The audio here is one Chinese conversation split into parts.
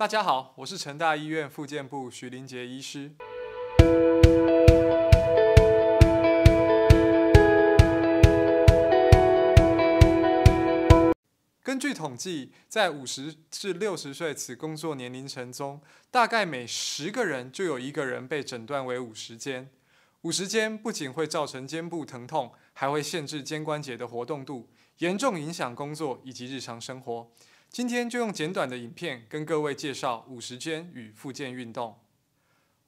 大家好，我是成大医院附健部徐林杰医师。根据统计，在五十至六十岁此工作年龄层中，大概每十个人就有一个人被诊断为五十肩。五十肩不仅会造成肩部疼痛，还会限制肩关节的活动度，严重影响工作以及日常生活。今天就用简短的影片跟各位介绍五十肩与附件运动。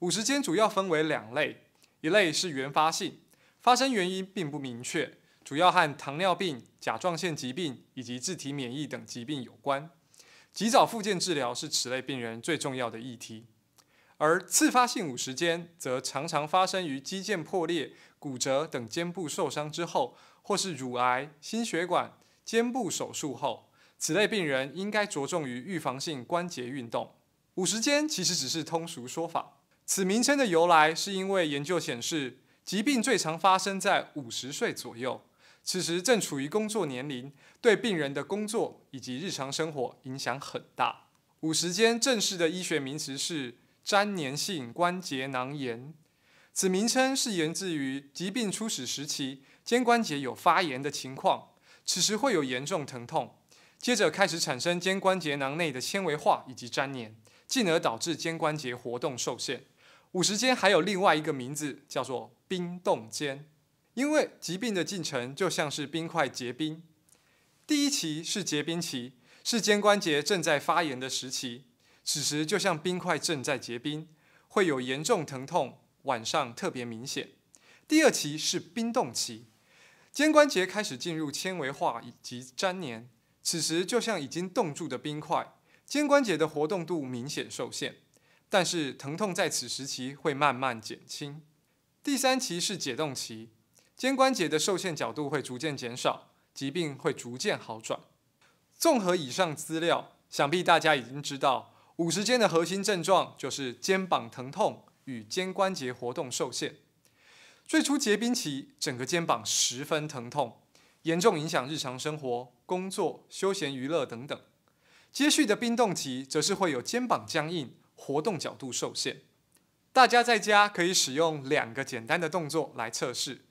五十肩主要分为两类，一类是原发性，发生原因并不明确，主要和糖尿病、甲状腺疾病以及自体免疫等疾病有关。及早附件治疗是此类病人最重要的议题。而次发性五十肩则常常发生于肌腱破裂、骨折等肩部受伤之后，或是乳癌、心血管、肩部手术后。此类病人应该着重于预防性关节运动。五十肩其实只是通俗说法，此名称的由来是因为研究显示，疾病最常发生在五十岁左右，此时正处于工作年龄，对病人的工作以及日常生活影响很大。五十肩正式的医学名词是粘黏性关节囊炎，此名称是源自于疾病初始时期肩关节有发炎的情况，此时会有严重疼痛。接着开始产生肩关节囊内的纤维化以及粘连，进而导致肩关节活动受限。五十肩还有另外一个名字，叫做冰冻肩，因为疾病的进程就像是冰块结冰。第一期是结冰期，是肩关节正在发炎的时期，此时就像冰块正在结冰，会有严重疼痛，晚上特别明显。第二期是冰冻期，肩关节开始进入纤维化以及粘连。此时就像已经冻住的冰块，肩关节的活动度明显受限，但是疼痛在此时期会慢慢减轻。第三期是解冻期，肩关节的受限角度会逐渐减少，疾病会逐渐好转。综合以上资料，想必大家已经知道五十肩的核心症状就是肩膀疼痛与肩关节活动受限。最初结冰期，整个肩膀十分疼痛，严重影响日常生活。工作、休闲、娱乐等等，接续的冰冻期则是会有肩膀僵硬、活动角度受限。大家在家可以使用两个简单的动作来测试。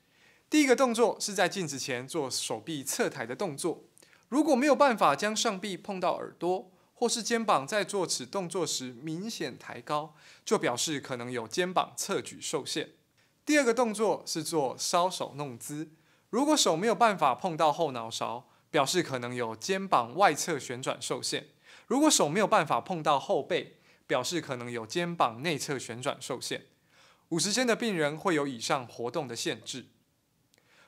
第一个动作是在镜子前做手臂侧抬的动作，如果没有办法将上臂碰到耳朵，或是肩膀在做此动作时明显抬高，就表示可能有肩膀侧举受限。第二个动作是做搔手弄姿，如果手没有办法碰到后脑勺。表示可能有肩膀外侧旋转受限。如果手没有办法碰到后背，表示可能有肩膀内侧旋转受限。五十肩的病人会有以上活动的限制。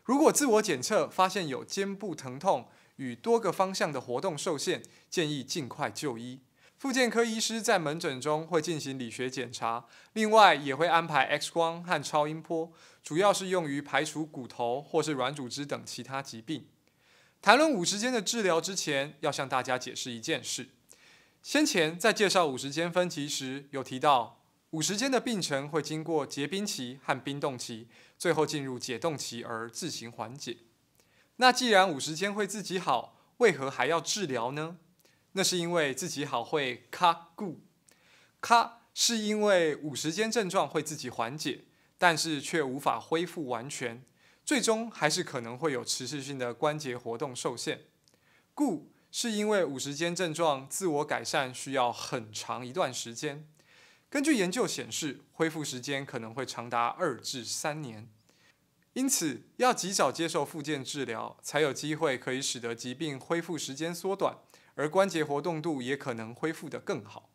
如果自我检测发现有肩部疼痛与多个方向的活动受限，建议尽快就医。复健科医师在门诊中会进行理学检查，另外也会安排 X 光和超音波，主要是用于排除骨头或是软组织等其他疾病。谈论五十肩的治疗之前，要向大家解释一件事。先前在介绍五十肩分歧时，有提到五十肩的病程会经过结冰期和冰冻期，最后进入解冻期而自行缓解。那既然五十肩会自己好，为何还要治疗呢？那是因为自己好会卡固，卡是因为五十肩症状会自己缓解，但是却无法恢复完全。最终还是可能会有持续性的关节活动受限，故是因为五十肩症状自我改善需要很长一段时间。根据研究显示，恢复时间可能会长达二至三年，因此要及早接受复健治疗，才有机会可以使得疾病恢复时间缩短，而关节活动度也可能恢复得更好。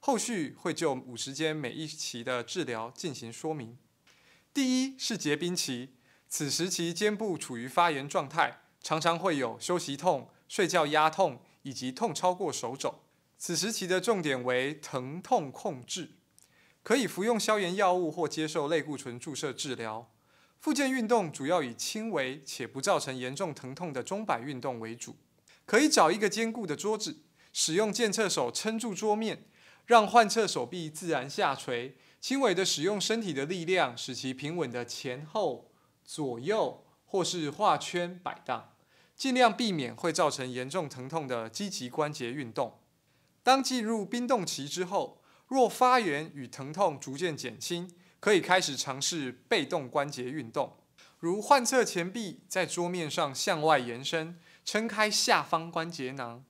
后续会就五十肩每一期的治疗进行说明。第一是结冰期。此时其肩部处于发炎状态，常常会有休息痛、睡觉压痛以及痛超过手肘。此时其的重点为疼痛控制，可以服用消炎药物或接受类固醇注射治疗。复健运动主要以轻微且不造成严重疼痛的钟摆运动为主，可以找一个坚固的桌子，使用健侧手撑住桌面，让患侧手臂自然下垂，轻微的使用身体的力量，使其平稳的前后。左右，或是画圈摆荡，尽量避免会造成严重疼痛的积极关节运动。当进入冰冻期之后，若发炎与疼痛逐渐减轻，可以开始尝试被动关节运动，如患侧前臂在桌面上向外延伸，撑开下方关节囊；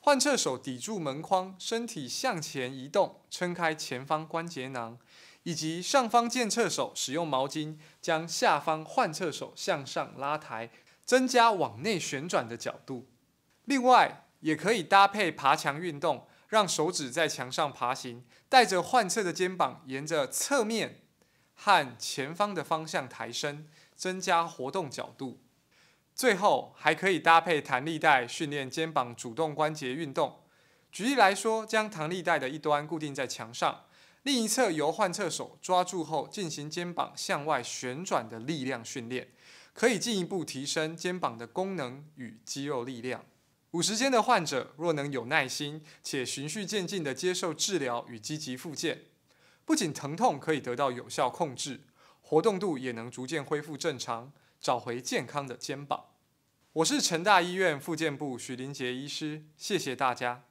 患侧手抵住门框，身体向前移动，撑开前方关节囊。以及上方健侧手使用毛巾将下方患侧手向上拉抬，增加往内旋转的角度。另外，也可以搭配爬墙运动，让手指在墙上爬行，带着患侧的肩膀沿着侧面和前方的方向抬升，增加活动角度。最后，还可以搭配弹力带训练肩膀主动关节运动。举例来说，将弹力带的一端固定在墙上。另一侧由患侧手抓住后，进行肩膀向外旋转的力量训练，可以进一步提升肩膀的功能与肌肉力量。五十肩的患者若能有耐心且循序渐进地接受治疗与积极复健，不仅疼痛可以得到有效控制，活动度也能逐渐恢复正常，找回健康的肩膀。我是成大医院复健部许林杰医师，谢谢大家。